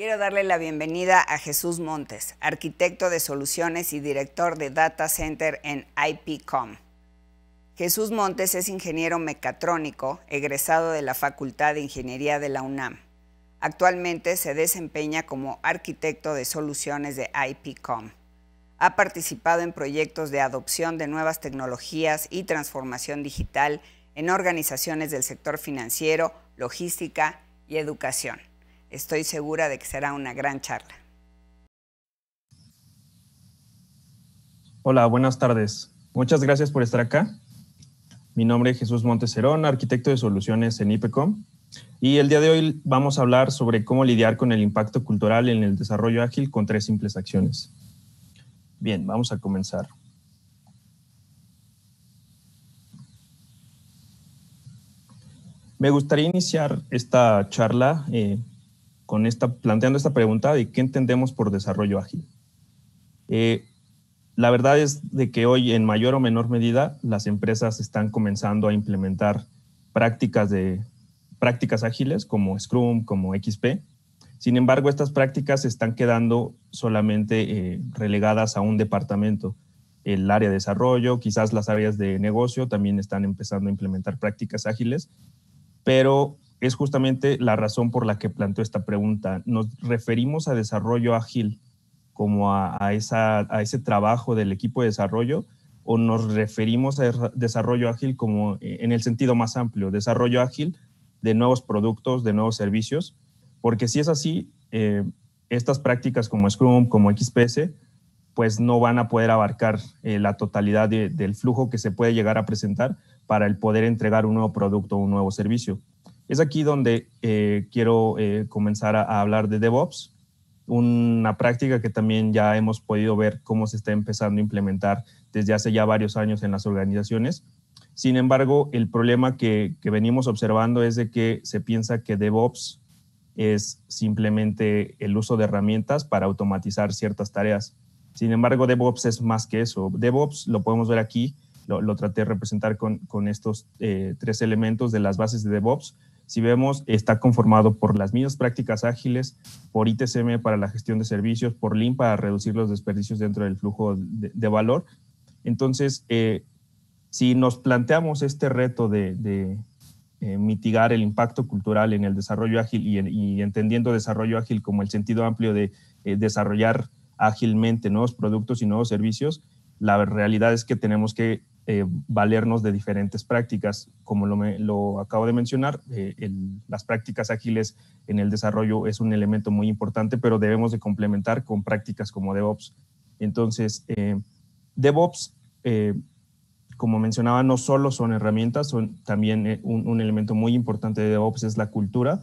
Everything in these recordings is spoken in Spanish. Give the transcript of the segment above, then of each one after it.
Quiero darle la bienvenida a Jesús Montes, arquitecto de soluciones y director de Data Center en IPCOM. Jesús Montes es ingeniero mecatrónico, egresado de la Facultad de Ingeniería de la UNAM. Actualmente se desempeña como arquitecto de soluciones de IPCOM. Ha participado en proyectos de adopción de nuevas tecnologías y transformación digital en organizaciones del sector financiero, logística y educación. Estoy segura de que será una gran charla. Hola, buenas tardes. Muchas gracias por estar acá. Mi nombre es Jesús Monteserón, arquitecto de soluciones en IPECOM. Y el día de hoy vamos a hablar sobre cómo lidiar con el impacto cultural en el desarrollo ágil con tres simples acciones. Bien, vamos a comenzar. Me gustaría iniciar esta charla eh, esta, planteando esta pregunta de qué entendemos por desarrollo ágil. Eh, la verdad es de que hoy en mayor o menor medida las empresas están comenzando a implementar prácticas, de, prácticas ágiles como Scrum, como XP. Sin embargo, estas prácticas están quedando solamente eh, relegadas a un departamento. El área de desarrollo, quizás las áreas de negocio también están empezando a implementar prácticas ágiles, pero es justamente la razón por la que planteo esta pregunta. Nos referimos a desarrollo ágil como a, ese trabajo del equipo de desarrollo o nos referimos a desarrollo ágil como eh, en el sentido más amplio, desarrollo ágil de nuevos productos, de nuevos servicios, porque si es así, eh, estas prácticas como Scrum, como XPS, pues no van a poder abarcar eh, la totalidad del flujo que se puede llegar a presentar para el poder entregar un nuevo producto o un nuevo servicio. Es aquí donde eh, quiero eh, comenzar a, hablar de DevOps, una práctica que también ya hemos podido ver cómo se está empezando a implementar desde hace ya varios años en las organizaciones. Sin embargo, el problema que, venimos observando es de que se piensa que DevOps es simplemente el uso de herramientas para automatizar ciertas tareas. Sin embargo, DevOps es más que eso. DevOps lo podemos ver aquí, lo, traté de representar con, estos eh, tres elementos de las bases de DevOps, si vemos, está conformado por las mismas prácticas ágiles, por ITCM para la gestión de servicios, por LIM para reducir los desperdicios dentro del flujo de, valor. Entonces, eh, si nos planteamos este reto de, eh, mitigar el impacto cultural en el desarrollo ágil y, entendiendo desarrollo ágil como el sentido amplio de eh, desarrollar ágilmente nuevos productos y nuevos servicios, la realidad es que tenemos que eh, valernos de diferentes prácticas. Como lo, acabo de mencionar, eh, las prácticas ágiles en el desarrollo es un elemento muy importante, pero debemos de complementar con prácticas como DevOps. Entonces, eh, DevOps, como mencionaba, no solo son herramientas, son también un, un elemento muy importante de DevOps es la cultura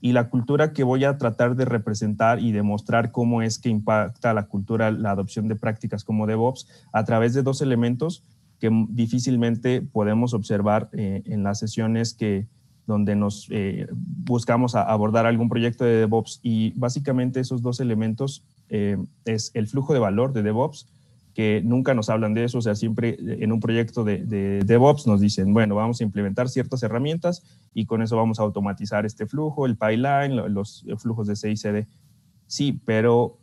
y la cultura que voy a tratar de representar y demostrar cómo es que impacta la cultura la adopción de prácticas como DevOps a través de dos elementos que difícilmente podemos observar eh, en las sesiones que donde nos eh, buscamos a abordar algún proyecto de DevOps. Y básicamente esos dos elementos eh, es el flujo de valor de DevOps, que nunca nos hablan de eso, o sea, siempre en un proyecto de, DevOps nos dicen, bueno, vamos a implementar ciertas herramientas y con eso vamos a automatizar este flujo, el pipeline, los flujos de CD. Sí, pero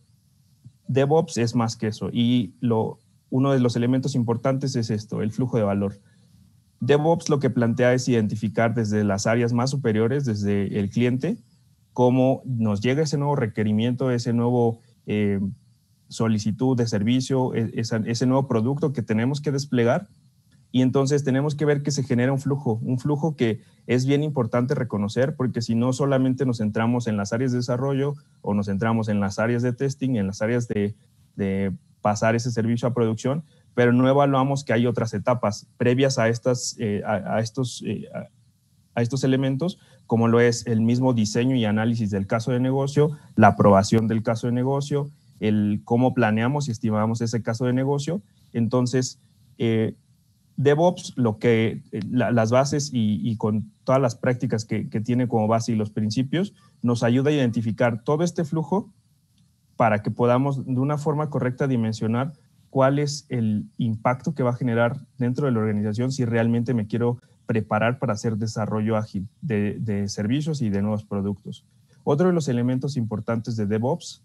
DevOps es más que eso y lo uno de los elementos importantes es esto, el flujo de valor. DevOps lo que plantea es identificar desde las áreas más superiores, desde el cliente, cómo nos llega ese nuevo requerimiento, ese nuevo eh, solicitud de servicio, e-, ese nuevo producto que tenemos que desplegar. Y entonces tenemos que ver que se genera un flujo, un flujo que es bien importante reconocer, porque si no solamente nos centramos en las áreas de desarrollo o nos centramos en las áreas de testing, en las áreas de pasar ese servicio a producción, pero no evaluamos que hay otras etapas previas a, estas, eh, a, estos, eh, a, estos elementos, como lo es el mismo diseño y análisis del caso de negocio, la aprobación del caso de negocio, el cómo planeamos y estimamos ese caso de negocio. Entonces, eh, DevOps, lo que las bases y, con todas las prácticas que, tiene como base y los principios, nos ayuda a identificar todo este flujo para que podamos de una forma correcta dimensionar cuál es el impacto que va a generar dentro de la organización si realmente me quiero preparar para hacer desarrollo ágil de, servicios y de nuevos productos. Otro de los elementos importantes de DevOps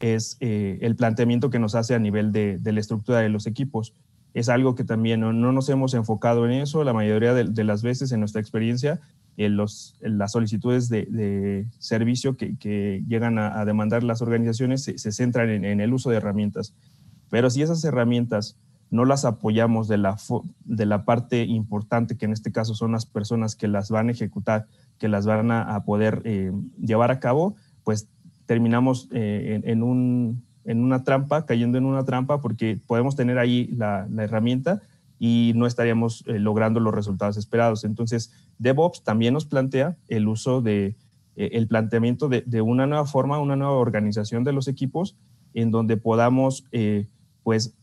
es eh, el planteamiento que nos hace a nivel de, la estructura de los equipos. Es algo que también no, nos hemos enfocado en eso. La mayoría de, las veces en nuestra experiencia eh, eh, las solicitudes de, servicio que, llegan a, demandar las organizaciones se, centran en, el uso de herramientas. Pero si esas herramientas no las apoyamos de la, parte importante, que en este caso son las personas que las van a ejecutar, que las van a, poder eh, llevar a cabo, pues terminamos en, una trampa, cayendo en una trampa, porque podemos tener ahí la herramienta, y no estaríamos eh, logrando los resultados esperados. Entonces, DevOps también nos plantea el uso de, eh, el planteamiento de, una nueva forma, una nueva organización de los equipos en donde podamos, eh, pues,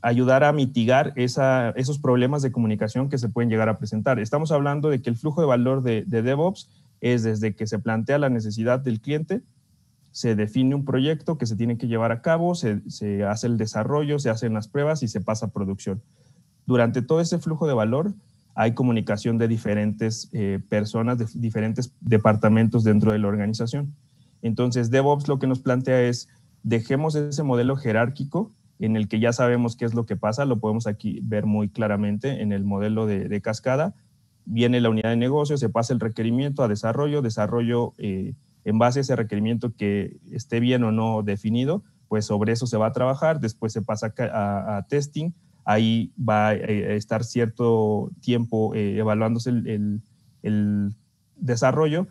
ayudar a mitigar esos problemas de comunicación que se pueden llegar a presentar. Estamos hablando de que el flujo de valor de, DevOps es desde que se plantea la necesidad del cliente, se define un proyecto que se tiene que llevar a cabo, se hace el desarrollo, se hacen las pruebas y se pasa a producción durante todo ese flujo de valor hay comunicación de diferentes eh, personas, de diferentes departamentos dentro de la organización. Entonces, DevOps lo que nos plantea es, dejemos ese modelo jerárquico en el que ya sabemos qué es lo que pasa, lo podemos aquí ver muy claramente en el modelo de, cascada. Viene la unidad de negocio, se pasa el requerimiento a desarrollo, desarrollo eh, en base a ese requerimiento que esté bien o no definido, pues sobre eso se va a trabajar, después se pasa a testing, ahí va eh, a estar cierto tiempo eh, evaluándose el, desarrollo,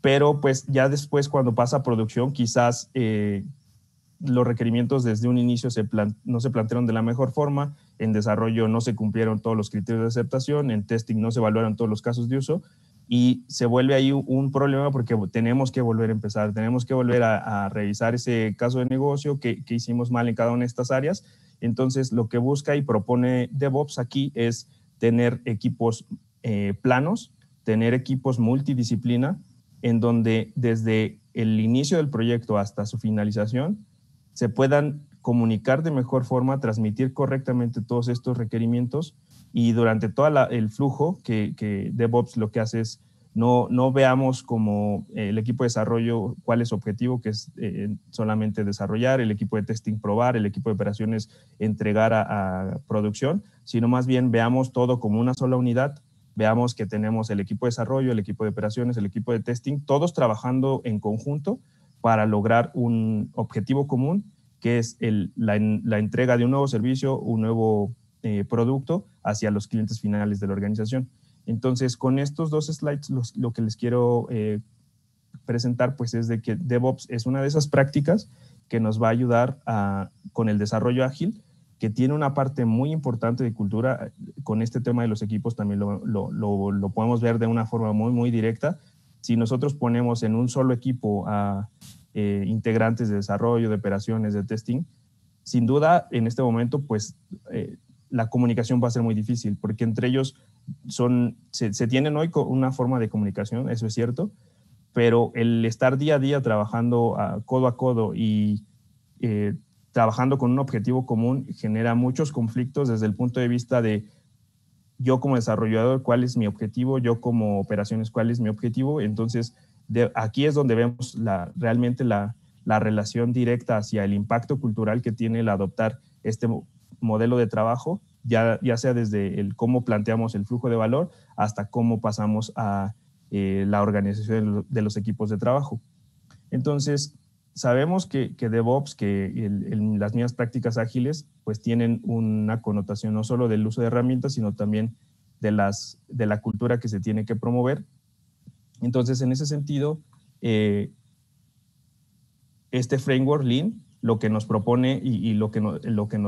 pero pues ya después cuando pasa a producción quizás eh, los requerimientos desde un inicio no se plantearon de la mejor forma, en desarrollo no se cumplieron todos los criterios de aceptación, en testing no se evaluaron todos los casos de uso y se vuelve ahí un problema porque tenemos que volver a empezar, tenemos que volver a, revisar ese caso de negocio que, que hicimos mal en cada una de estas áreas entonces, lo que busca y propone DevOps aquí es tener equipos eh, planos, tener equipos multidisciplina, en donde desde el inicio del proyecto hasta su finalización se puedan comunicar de mejor forma, transmitir correctamente todos estos requerimientos y durante todo el flujo que DevOps lo que hace es no, veamos como eh, el equipo de desarrollo cuál es su objetivo, que es eh, solamente desarrollar, el equipo de testing probar, el equipo de operaciones entregar a, producción, sino más bien veamos todo como una sola unidad veamos que tenemos el equipo de desarrollo, el equipo de operaciones, el equipo de testing, todos trabajando en conjunto para lograr un objetivo común, que es la, entrega de un nuevo servicio, un nuevo eh, producto hacia los clientes finales de la organización. Entonces, con estos dos slides lo que les quiero eh, presentar pues es de que DevOps es una de esas prácticas que nos va a ayudar con el desarrollo ágil, que tiene una parte muy importante de cultura. Con este tema de los equipos también lo, podemos ver de una forma muy, muy directa. Si nosotros ponemos en un solo equipo a eh, integrantes de desarrollo, de operaciones, de testing, sin duda en este momento pues eh, la comunicación va a ser muy difícil, porque entre ellos son, se, tienen hoy una forma de comunicación, eso es cierto, pero el estar día a día trabajando ah, codo a codo y eh, trabajando con un objetivo común genera muchos conflictos desde el punto de vista de yo como desarrollador, cuál es mi objetivo, yo como operaciones, cuál es mi objetivo. Entonces, aquí es donde vemos la, realmente la, la relación directa hacia el impacto cultural que tiene el adoptar este modelo de trabajo, ya, ya sea desde el cómo planteamos el flujo de valor hasta cómo pasamos a eh, la organización de los equipos de trabajo. Entonces, sabemos que, que DevOps, que en las mismas prácticas ágiles, pues tienen una connotación no solo del uso de herramientas, sino también de, las, de la cultura que se tiene que promover. Entonces, en ese sentido, eh, este framework Lean lo que nos propone y, lo, que lo, que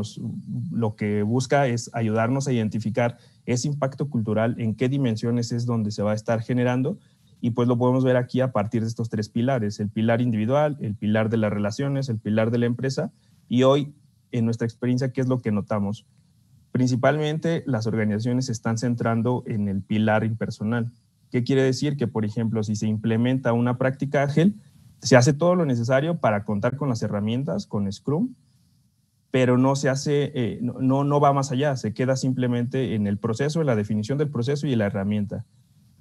lo que busca es ayudarnos a identificar ese impacto cultural, en qué dimensiones es donde se va a estar generando. Y pues lo podemos ver aquí a partir de estos tres pilares, el pilar individual, el pilar de las relaciones, el pilar de la empresa. Y hoy, en nuestra experiencia, ¿qué es lo que notamos? Principalmente las organizaciones se están centrando en el pilar impersonal. ¿Qué quiere decir? Que, por ejemplo, si se implementa una práctica ágil, se hace todo lo necesario para contar con las herramientas, con Scrum, pero no se hace, eh, no, no va más allá, se queda simplemente en el proceso, en la definición del proceso y la herramienta.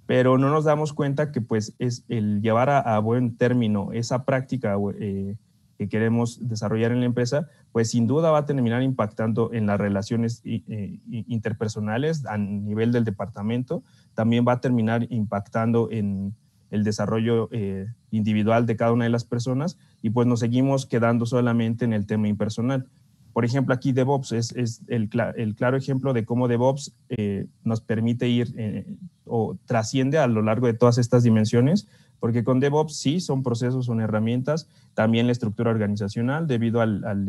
Pero no nos damos cuenta que pues es el llevar a, buen término esa práctica eh, que queremos desarrollar en la empresa, pues sin duda va a terminar impactando en las relaciones eh, interpersonales a nivel del departamento, también va a terminar impactando en el desarrollo eh, individual de cada una de las personas y pues nos seguimos quedando solamente en el tema impersonal. Por ejemplo, aquí DevOps es, es el, claro ejemplo de cómo DevOps eh, nos permite ir eh, o trasciende a lo largo de todas estas dimensiones, porque con DevOps sí son procesos, son herramientas, también la estructura organizacional debido al, al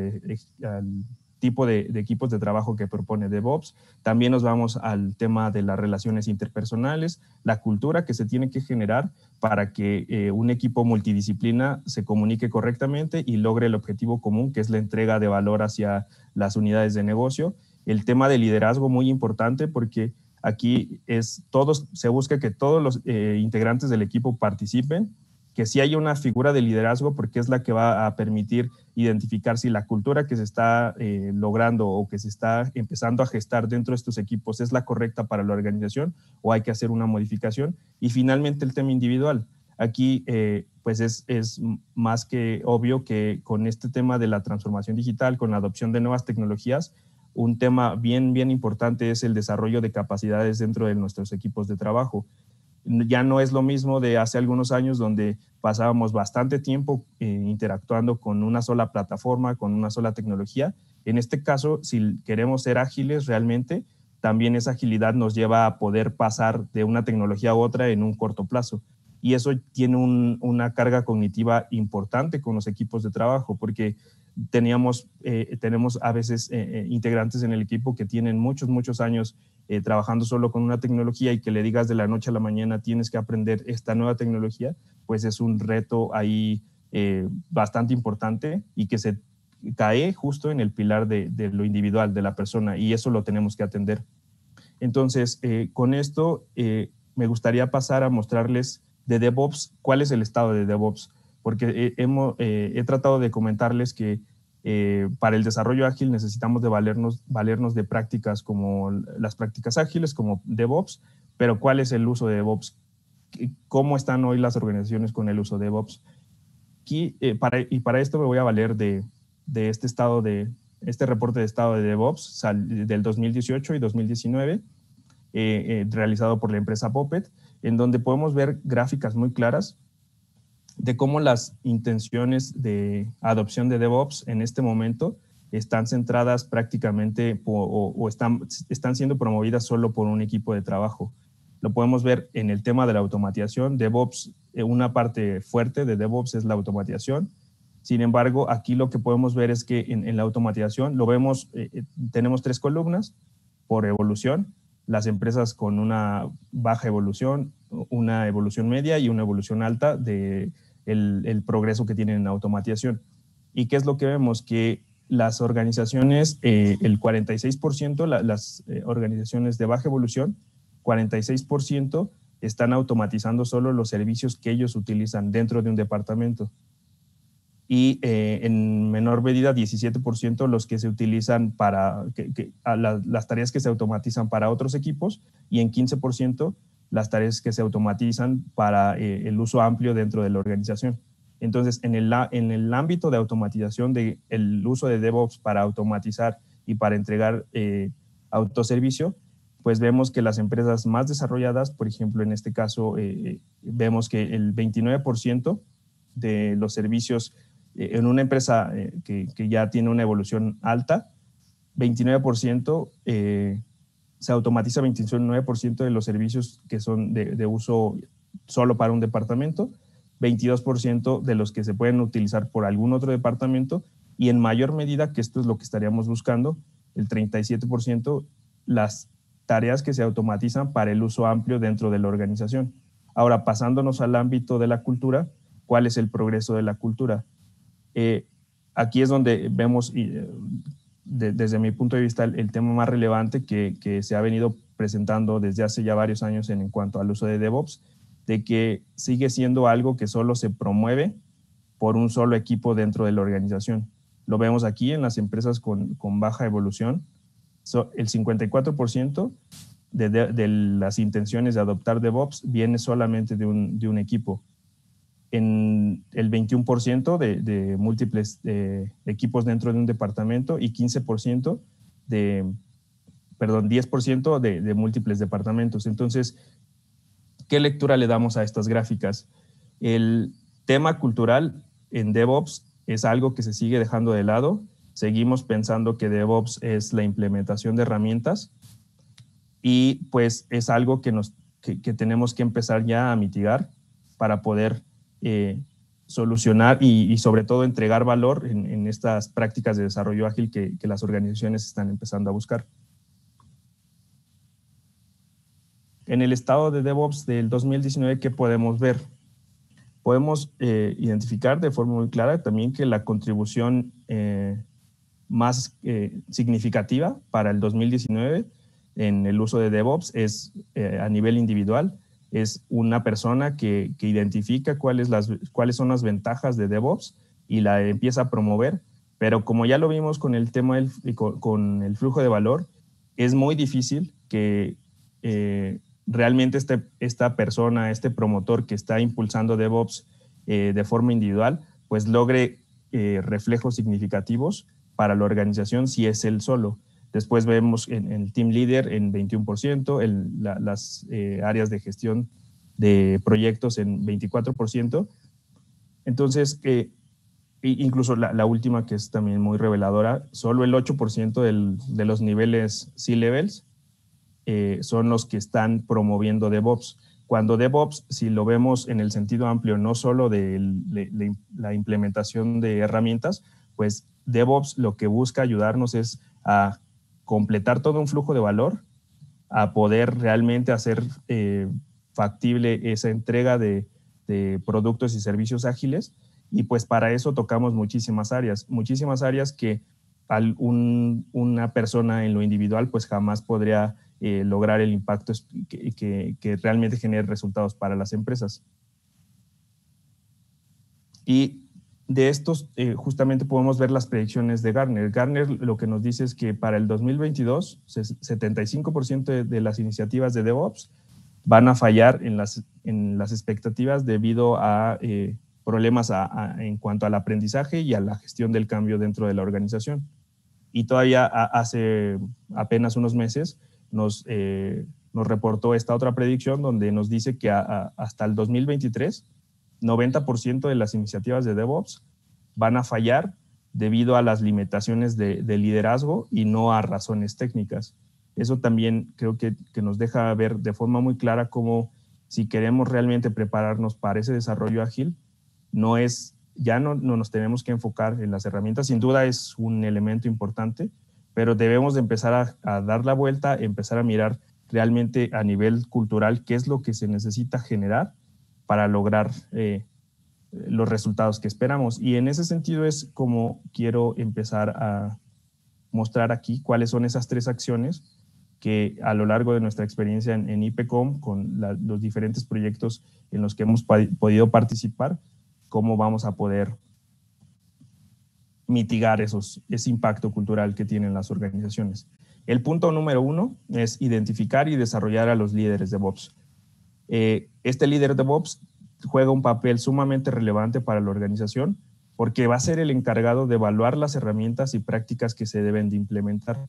tipo de, equipos de trabajo que propone DevOps. También nos vamos al tema de las relaciones interpersonales, la cultura que se tiene que generar para que eh, un equipo multidisciplina se comunique correctamente y logre el objetivo común, que es la entrega de valor hacia las unidades de negocio. El tema de liderazgo muy importante porque aquí es todos se busca que todos los eh, integrantes del equipo participen que sí hay una figura de liderazgo porque es la que va a permitir identificar si la cultura que se está eh, logrando o que se está empezando a gestar dentro de estos equipos es la correcta para la organización o hay que hacer una modificación. Y finalmente el tema individual. Aquí eh, pues es, es más que obvio que con este tema de la transformación digital, con la adopción de nuevas tecnologías, un tema bien, bien importante es el desarrollo de capacidades dentro de nuestros equipos de trabajo. Ya no es lo mismo de hace algunos años donde pasábamos bastante tiempo eh, interactuando con una sola plataforma, con una sola tecnología. En este caso, si queremos ser ágiles realmente, también esa agilidad nos lleva a poder pasar de una tecnología a otra en un corto plazo. Y eso tiene una carga cognitiva importante con los equipos de trabajo, porque teníamos, eh, tenemos a veces eh, integrantes en el equipo que tienen muchos, muchos años eh, trabajando solo con una tecnología y que le digas de la noche a la mañana tienes que aprender esta nueva tecnología, pues es un reto ahí eh, bastante importante y que se cae justo en el pilar de, lo individual, de la persona, y eso lo tenemos que atender. Entonces, eh, con esto me gustaría pasar a mostrarles de DevOps cuál es el estado de DevOps, porque he tratado de comentarles que eh, para el desarrollo ágil necesitamos de valernos, de prácticas como las prácticas ágiles, como DevOps, pero ¿cuál es el uso de DevOps? ¿Cómo están hoy las organizaciones con el uso de DevOps? Eh, y, para, esto me voy a valer de, este estado de este reporte de estado de DevOps del 2018 y 2019 eh, realizado por la empresa Poppet, en donde podemos ver gráficas muy claras de cómo las intenciones de adopción de DevOps en este momento están centradas prácticamente o, están, están siendo promovidas solo por un equipo de trabajo. Lo podemos ver en el tema de la automatización. DevOps, eh, una parte fuerte de DevOps es la automatización. Sin embargo, aquí lo que podemos ver es que en, la automatización lo vemos, eh, eh, tenemos tres columnas por evolución, las empresas con una baja evolución, una evolución media y una evolución alta de el, progreso que tienen en automatización. ¿Y qué es lo que vemos? Que las organizaciones, eh, el 46%, las eh, organizaciones de baja evolución, 46% están automatizando solo los servicios que ellos utilizan dentro de un departamento. Y eh, en menor medida, 17% los que se utilizan para las tareas que se automatizan para otros equipos y en 15% las tareas que se automatizan para eh, el uso amplio dentro de la organización. Entonces, en el, en el ámbito de automatización del el uso de DevOps para automatizar y para entregar eh, autoservicio, pues vemos que las empresas más desarrolladas, por ejemplo, en este caso, eh, vemos que el 29% de los servicios en una empresa que, ya tiene una evolución alta, 29% se automatiza 29% de los servicios que son de, uso solo para un departamento, 22% de los que se pueden utilizar por algún otro departamento y en mayor medida, que esto es lo que estaríamos buscando, el 37% las tareas que se automatizan para el uso amplio dentro de la organización. Ahora, pasándonos al ámbito de la cultura, ¿cuál es el progreso de la cultura? Eh, aquí es donde vemos eh, desde mi punto de vista, el, tema más relevante que, se ha venido presentando desde hace ya varios años en, cuanto al uso de DevOps, de que sigue siendo algo que solo se promueve por un solo equipo dentro de la organización. Lo vemos aquí en las empresas con, baja evolución. el 54% de, las intenciones de adoptar DevOps viene solamente de un equipo en el 21% de, múltiples equipos dentro de un departamento y 15% de, perdón, 10% de, múltiples departamentos. Entonces, ¿qué lectura le damos a estas gráficas? El tema cultural en DevOps es algo que se sigue dejando de lado. Seguimos pensando que DevOps es la implementación de herramientas y pues es algo que, nos, que tenemos que empezar ya a mitigar para poder eh, solucionar y, sobre todo entregar valor en, estas prácticas de desarrollo ágil que, las organizaciones están empezando a buscar. En el estado de DevOps del 2019, ¿qué podemos ver? Podemos eh, identificar de forma muy clara también que la contribución eh, más significativa para el 2019 en el uso de DevOps es a nivel individual es una persona que, identifica cuáles, las, cuáles son las ventajas de DevOps y la empieza a promover. Pero como ya lo vimos con el tema del, con, el flujo de valor, es muy difícil que eh, realmente este, esta persona, este promotor que está impulsando DevOps eh, de forma individual, pues logre eh, reflejos significativos para la organización si es él solo. Después vemos en, el team leader en 21%, en las eh, áreas de gestión de proyectos en 24%. Entonces, eh, incluso la, última que es también muy reveladora, solo el 8% del, de los niveles C-levels eh, son los que están promoviendo DevOps. Cuando DevOps, si lo vemos en el sentido amplio, no solo de la implementación de herramientas, pues DevOps lo que busca ayudarnos es a completar todo un flujo de valor a poder realmente hacer eh, factible esa entrega de, productos y servicios ágiles. Y pues para eso tocamos muchísimas áreas, muchísimas áreas que una persona en lo individual pues jamás podría eh, lograr el impacto que, realmente genere resultados para las empresas. Y de estos eh, justamente podemos ver las predicciones de Garner Garner lo que nos dice es que para el 2022, 75% de, las iniciativas de DevOps van a fallar en las, en las expectativas debido a eh, problemas en cuanto al aprendizaje y a la gestión del cambio dentro de la organización. Y todavía hace apenas unos meses nos, eh, nos reportó esta otra predicción donde nos dice que hasta el 2023 90% de las iniciativas de DevOps van a fallar debido a las limitaciones de, liderazgo y no a razones técnicas. Eso también creo que, nos deja ver de forma muy clara cómo si queremos realmente prepararnos para ese desarrollo ágil, no es, ya no, nos tenemos que enfocar en las herramientas, sin duda es un elemento importante, pero debemos de empezar a, a, dar la vuelta, empezar a mirar realmente a nivel cultural qué es lo que se necesita generar para lograr eh, los resultados que esperamos. Y en ese sentido es como quiero empezar a mostrar aquí cuáles son esas tres acciones que a lo largo de nuestra experiencia en, IPECOM IPCOM, con los diferentes proyectos en los que hemos podido participar, cómo vamos a poder mitigar esos, ese impacto cultural que tienen las organizaciones. El punto número uno es identificar y desarrollar a los líderes de DevOps. Eh, este líder de DevOps juega un papel sumamente relevante para la organización porque va a ser el encargado de evaluar las herramientas y prácticas que se deben de implementar.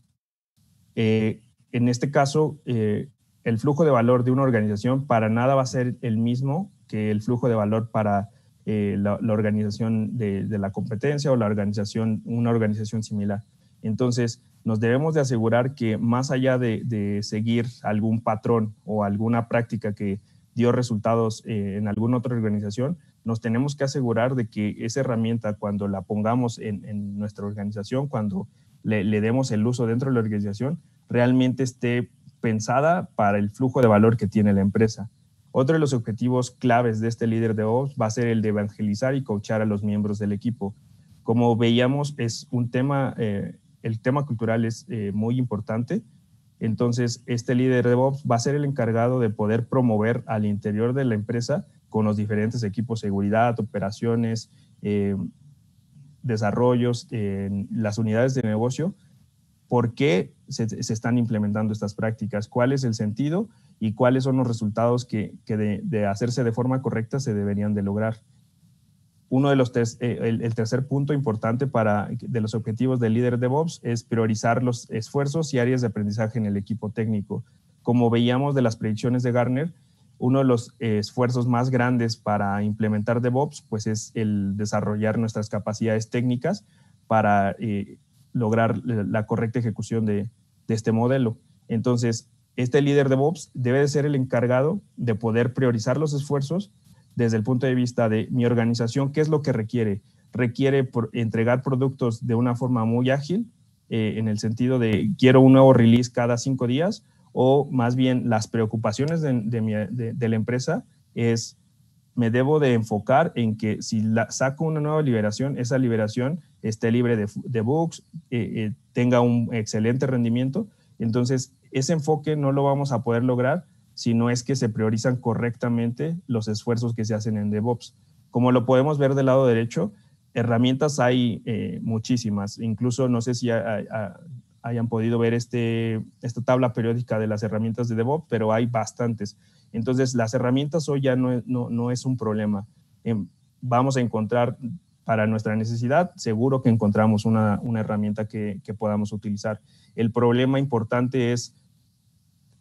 Eh, en este caso, eh, el flujo de valor de una organización para nada va a ser el mismo que el flujo de valor para la, organización de, la competencia o la organización, una organización similar. Entonces, nos debemos de asegurar que más allá de seguir algún patrón o alguna práctica que, dio resultados eh, en alguna otra organización, nos tenemos que asegurar de que esa herramienta, cuando la pongamos en, nuestra organización, cuando le, demos el uso dentro de la organización, realmente esté pensada para el flujo de valor que tiene la empresa. Otro de los objetivos claves de este líder de Ops va a ser el de evangelizar y coachar a los miembros del equipo. Como veíamos, es un tema, eh, el tema cultural es eh, muy importante entonces, este líder de DevOps va a ser el encargado de poder promover al interior de la empresa con los diferentes equipos de seguridad, operaciones, eh, desarrollos, las unidades de negocio, por qué se, están implementando estas prácticas, cuál es el sentido y cuáles son los resultados que, de, de hacerse de forma correcta se deberían de lograr uno de los eh, el, tercer punto importante para, de los objetivos del líder de DevOps es priorizar los esfuerzos y áreas de aprendizaje en el equipo técnico. Como veíamos de las predicciones de Garner, uno de los eh, esfuerzos más grandes para implementar DevOps pues es el desarrollar nuestras capacidades técnicas para eh, lograr la correcta ejecución de, este modelo. Entonces, este líder de DevOps debe de ser el encargado de poder priorizar los esfuerzos desde el punto de vista de mi organización, ¿qué es lo que requiere? Requiere entregar productos de una forma muy ágil, eh, en el sentido de quiero un nuevo release cada cinco días, o más bien las preocupaciones de, la empresa es, me debo de enfocar en que si saco una nueva liberación, esa liberación esté libre de, bugs, eh, eh, tenga un excelente rendimiento. Entonces, ese enfoque no lo vamos a poder lograr si no es que se priorizan correctamente los esfuerzos que se hacen en DevOps. Como lo podemos ver del lado derecho, herramientas hay eh, muchísimas. Incluso no sé si hayan podido ver este, esta tabla periódica de las herramientas de DevOps, pero hay bastantes. Entonces, las herramientas hoy ya no, no, es un problema. Em, vamos a encontrar para nuestra necesidad, seguro que encontramos una, una herramienta que, que podamos utilizar. El problema importante es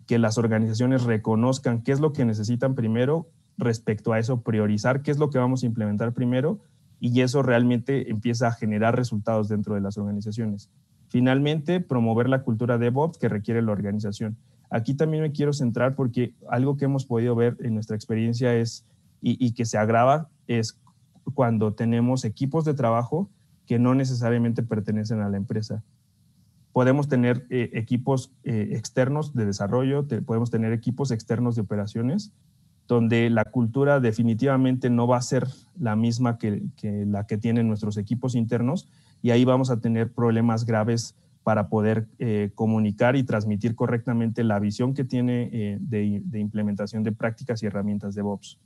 que las organizaciones reconozcan qué es lo que necesitan primero respecto a eso, priorizar qué es lo que vamos a implementar primero y eso realmente empieza a generar resultados dentro de las organizaciones. Finalmente, promover la cultura DevOps que requiere la organización. Aquí también me quiero centrar porque algo que hemos podido ver en nuestra experiencia es, y, y que se agrava, es cuando tenemos equipos de trabajo que no necesariamente pertenecen a la empresa podemos tener eh, equipos eh, externos de desarrollo, podemos tener equipos externos de operaciones, donde la cultura definitivamente no va a ser la misma que, la que tienen nuestros equipos internos y ahí vamos a tener problemas graves para poder eh, comunicar y transmitir correctamente la visión que tiene de, implementación de prácticas y herramientas de DevOps.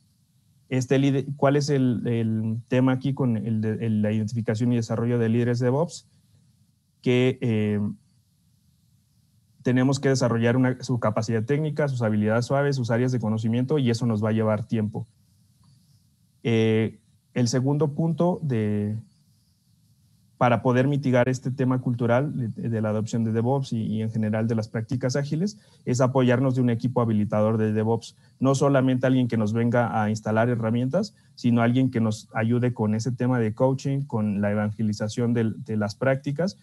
Este, ¿Cuál es el, tema aquí con el, la identificación y desarrollo de líderes de DevOps? que eh, tenemos que desarrollar su capacidad técnica, sus habilidades suaves, sus áreas de conocimiento y eso nos va a llevar tiempo. Eh, el segundo punto de, para poder mitigar este tema cultural de, la adopción de DevOps y, en general de las prácticas ágiles es apoyarnos de un equipo habilitador de DevOps. No solamente alguien que nos venga a instalar herramientas, sino alguien que nos ayude con ese tema de coaching, con la evangelización de las prácticas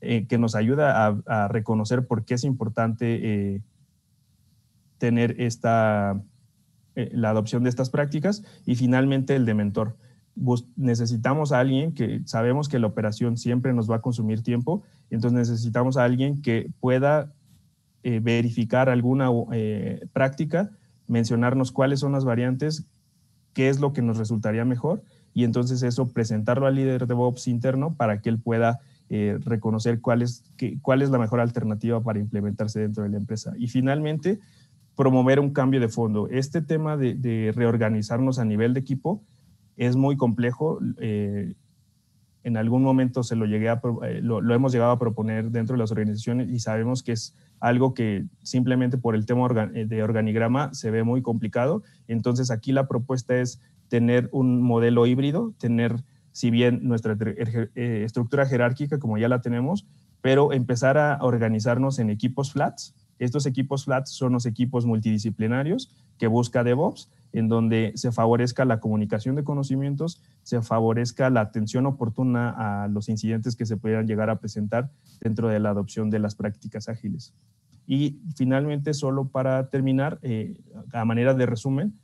eh, que nos ayuda a, reconocer por qué es importante eh, tener esta, eh, la adopción de estas prácticas. Y finalmente el de mentor. necesitamos a alguien que sabemos que la operación siempre nos va a consumir tiempo, entonces necesitamos a alguien que pueda verificar alguna práctica, mencionarnos cuáles son las variantes, qué es lo que nos resultaría mejor y entonces eso presentarlo al líder de DevOps interno para que él pueda eh, reconocer cuál es, cuál es la mejor alternativa para implementarse dentro de la empresa. Y finalmente, promover un cambio de fondo. Este tema de, reorganizarnos a nivel de equipo es muy complejo. Eh, en algún momento se lo, llegué eh, lo, hemos llegado a proponer dentro de las organizaciones y sabemos que es algo que simplemente por el tema de organigrama se ve muy complicado. Entonces aquí la propuesta es tener un modelo híbrido, tener si bien nuestra eh, eh, estructura jerárquica, como ya la tenemos, pero empezar a organizarnos en equipos flats. Estos equipos flats son los equipos multidisciplinarios que busca DevOps, en donde se favorezca la comunicación de conocimientos, se favorezca la atención oportuna a los incidentes que se pudieran llegar a presentar dentro de la adopción de las prácticas ágiles. Y finalmente, solo para terminar, eh, a manera de resumen,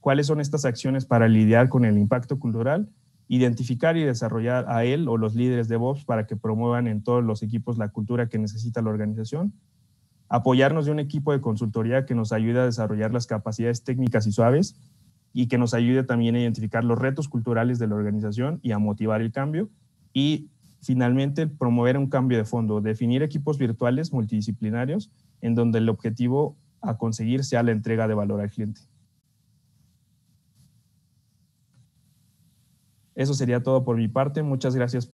¿cuáles son estas acciones para lidiar con el impacto cultural? identificar y desarrollar a él o los líderes de Bobs para que promuevan en todos los equipos la cultura que necesita la organización, apoyarnos de un equipo de consultoría que nos ayude a desarrollar las capacidades técnicas y suaves y que nos ayude también a identificar los retos culturales de la organización y a motivar el cambio y finalmente promover un cambio de fondo, definir equipos virtuales multidisciplinarios en donde el objetivo a conseguir sea la entrega de valor al cliente. Eso sería todo por mi parte. Muchas gracias